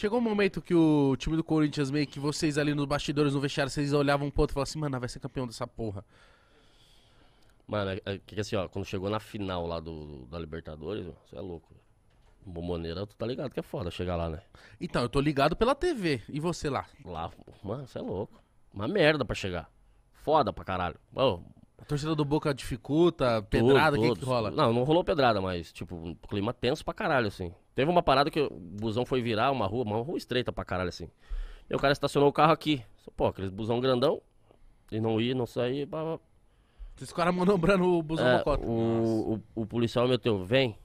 Chegou um momento que o time do Corinthians, meio que vocês ali nos bastidores, no vestiário, vocês olhavam um pro outro e falavam assim, mano, vai ser campeão dessa porra. Mano, é, é, que assim, ó, quando chegou na final lá do, do da Libertadores, você é louco. Bomboneira, tu tá ligado que é foda chegar lá, né? Então, eu tô ligado pela TV. E você lá? Lá, mano, você é louco. Uma merda pra chegar. Foda pra caralho. Ô, a torcida do Boca dificulta, pedrada, o que, que rola? Não, não rolou pedrada, mas, tipo, um clima tenso pra caralho, assim. Teve uma parada que o busão foi virar uma rua, uma rua estreita pra caralho, assim. E o cara estacionou o carro aqui. Pô, aquele busão grandão, e não ia, não saía, blá, Esses manobrando o busão é, bocota. O, o, o policial meteu, vem.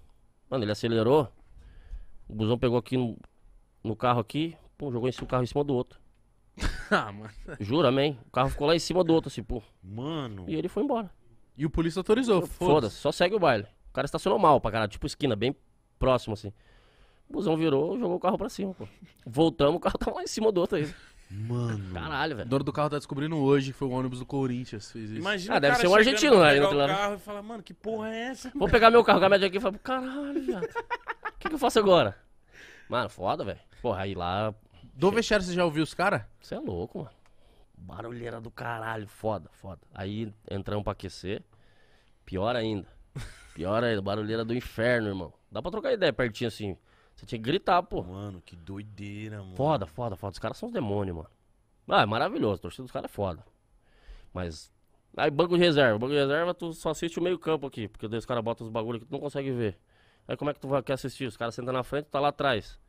Mano, ele acelerou. O busão pegou aqui no, no carro aqui, pô, jogou em cima, o carro em cima do outro. ah, mano. Juro, amém. O carro ficou lá em cima do outro, assim, pô. Mano. E ele foi embora. E o polícia autorizou, foda-se. Foda só segue o baile. O cara estacionou mal pra caralho, tipo esquina, bem próximo, assim. O busão virou, jogou o carro pra cima, pô. Voltamos, o carro tava tá lá em cima do outro aí. Mano. Caralho, velho. O dono do carro tá descobrindo hoje que foi o ônibus do Corinthians fez isso. Imagina ah, deve ser um argentino né, lá. Pegar o carro e falar, mano, que porra é essa? Vou pegar meu carro, gamédio aqui e falar, caralho, velho. O que, que eu faço agora? Mano, foda, velho. Porra, aí lá do vestiário você já ouviu os caras? Você é louco, mano. Barulheira do caralho, foda, foda. Aí entramos pra aquecer. Pior ainda. Pior ainda, barulheira do inferno, irmão. Dá pra trocar ideia pertinho assim. Você tinha que gritar, pô. Mano, que doideira, mano. Foda, foda, foda. Os caras são os demônios, mano. Ah, é maravilhoso. A torcida dos caras é foda. Mas. Aí, banco de reserva. Banco de reserva, tu só assiste o meio-campo aqui. Porque daí os caras botam os bagulhos que tu não consegue ver. Aí, como é que tu vai, quer assistir? Os caras sentam na frente, tu tá lá atrás.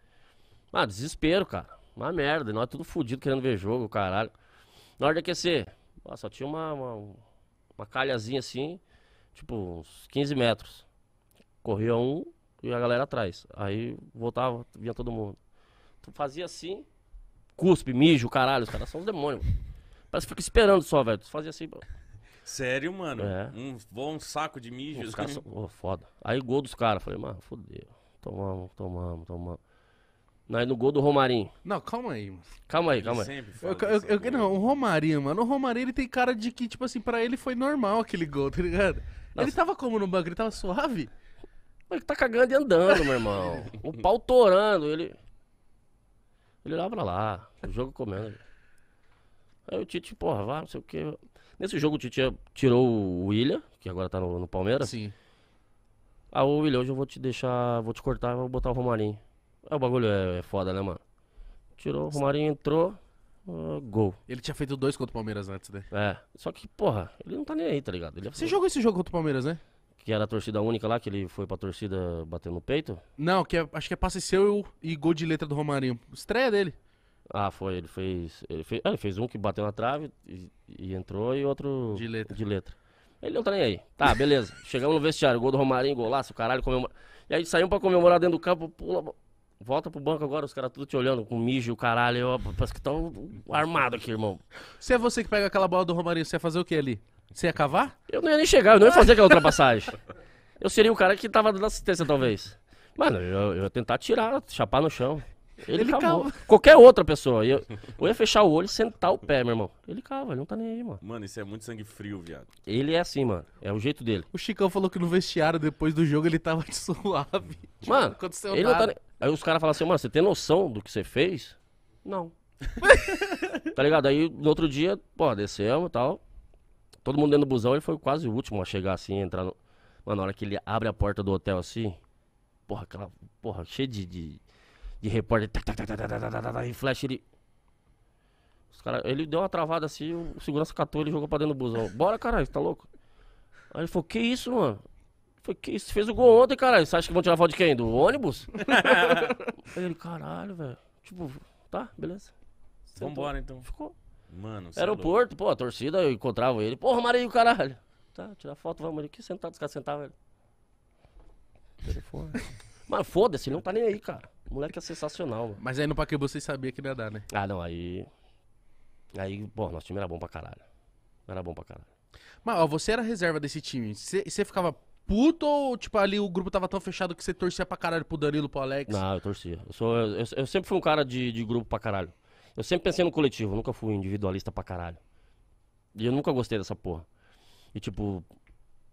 Ah, desespero, cara. Uma merda, nós tudo fodido querendo ver jogo, caralho. Na hora de aquecer, só tinha uma, uma, uma calhazinha assim, tipo uns 15 metros. Corria um e a galera atrás. Aí voltava, vinha todo mundo. Tu fazia assim, cuspe, mijo, caralho, os caras são os demônios. Parece que fica esperando só, velho. Tu fazia assim, Sério, mano? É. Um bom saco de mijo. Os caras assim? são... oh, foda. Aí gol dos caras. Falei, mano, fodeu. Tomamos, tomamos, tomamos. Nós é no gol do Romarinho. Não, calma aí, mano. Calma aí, calma aí. Eu, eu, eu, né? não, o Romarinho, mano. O Romarinho, ele tem cara de que, tipo assim, pra ele foi normal aquele gol, tá ligado? Nossa. Ele tava como no banco? Ele tava suave? Ele tá cagando e andando, meu irmão. o pau torando, ele... Ele olhava pra lá, o jogo comendo. Aí o Tite, porra, vá, não sei o quê. Nesse jogo o Tite tirou o William, que agora tá no, no Palmeiras. Sim. Ah, o William, hoje eu vou te deixar, vou te cortar e vou botar o Romarinho. É, o bagulho é, é foda, né, mano? Tirou, o Romarinho entrou, uh, gol. Ele tinha feito dois contra o Palmeiras antes, né? É, só que, porra, ele não tá nem aí, tá ligado? Ele é Você jogou esse jogo contra o Palmeiras, né? Que era a torcida única lá, que ele foi pra torcida bater no peito? Não, que é- acho que é passe seu e gol de letra do Romarinho. Estreia dele. Ah, foi, ele fez. Ele fez, ah, ele fez um que bateu na trave e, e entrou e outro. De letra. Ele não tá nem aí. Tá, beleza. Chegamos no vestiário, gol do Romarinho, golaço, caralho, comemora. E aí saímos pra comemorar dentro do campo, pula, Volta pro banco agora, os caras tudo te olhando com mijo, o caralho. ó, Parece que estão armado aqui, irmão. Se é você que pega aquela bola do Romarinho, você ia fazer o que ali? Você ia cavar? Eu não ia nem chegar, eu não ia fazer aquela ultrapassagem. Eu seria o cara que tava dando assistência, talvez. Mano, eu, eu ia tentar tirar, chapar no chão. Ele, Ele cavou. cava. Qualquer outra pessoa. Eu, eu ia fechar o olho e sentar o pé, meu irmão. Ele cava, ele não tá nem aí, mano. Mano, isso é muito sangue frio, viado. Ele é assim, mano. É o jeito dele. O Chicão falou que no vestiário, depois do jogo, ele tava de suave. Mano, aconteceu ele não tá nem... Aí os caras falam assim, mano, você tem noção do que você fez? Não. tá ligado? Aí no outro dia, pô, descemos e tal. Todo mundo dentro do busão, ele foi quase o último a chegar assim, entrar no. Mano, na hora que ele abre a porta do hotel assim, porra, aquela. Porra, cheio de. de, de repórter. Tac, tá, tac, tá, tac, tá, tac, tac, tac, tac, em flash ele. Os cara, ele deu uma travada assim, o segurança catou ele jogou pra dentro do busão. Bora, caralho, tá louco? Aí ele falou, que isso, mano? Falei, que isso? Fez o gol ontem, caralho. Você acha que vão tirar foto de quem? Do ônibus? ele, caralho, velho. Tipo, tá, beleza. Sentou. Vambora, então. Ficou. Mano, é Aeroporto, porto pô, a torcida, eu encontrava ele. Porra, Marinho, caralho. Tá, tirar foto, vamos ali. Que sentado, os caras sentavam ele. Telefone. Mas foda-se, não tá nem aí, cara. O moleque é sensacional, mano. Mas aí no Pacaembu vocês sabiam que não ia dar, né? Ah, não, aí... Aí, pô, nosso time era bom pra caralho. Era bom pra caralho. Mas, ó, você era reserva desse time. Você ficava puto ou, tipo, ali o grupo tava tão fechado que você torcia pra caralho pro Danilo, pro Alex? Não, eu torcia. Eu, sou, eu, eu sempre fui um cara de, de grupo pra caralho. Eu sempre pensei no coletivo, nunca fui individualista pra caralho. E eu nunca gostei dessa porra. E, tipo,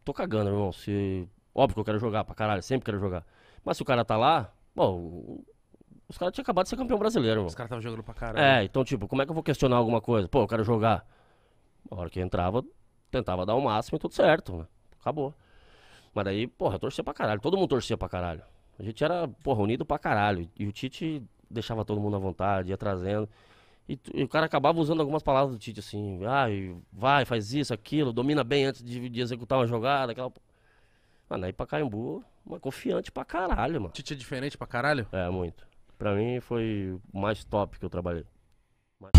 tô cagando, irmão. Se... Óbvio que eu quero jogar pra caralho, sempre quero jogar. Mas se o cara tá lá, bom, os caras tinham acabado de ser campeão brasileiro, mano. Os caras estavam jogando pra caralho. É, então, tipo, como é que eu vou questionar alguma coisa? Pô, eu quero jogar. A hora que entrava, tentava dar o máximo e tudo certo, né? Acabou. Mas daí, porra, eu torcia pra caralho. Todo mundo torcia pra caralho. A gente era, porra, unido pra caralho. E o Tite deixava todo mundo à vontade, ia trazendo. E, e o cara acabava usando algumas palavras do Tite, assim, ah, vai, faz isso, aquilo, domina bem antes de, de executar uma jogada, aquela. Mano, aí pra Caimbu, uma confiante pra caralho, mano. Tite é diferente pra caralho? É, muito. Pra mim foi o mais top que eu trabalhei. Mas...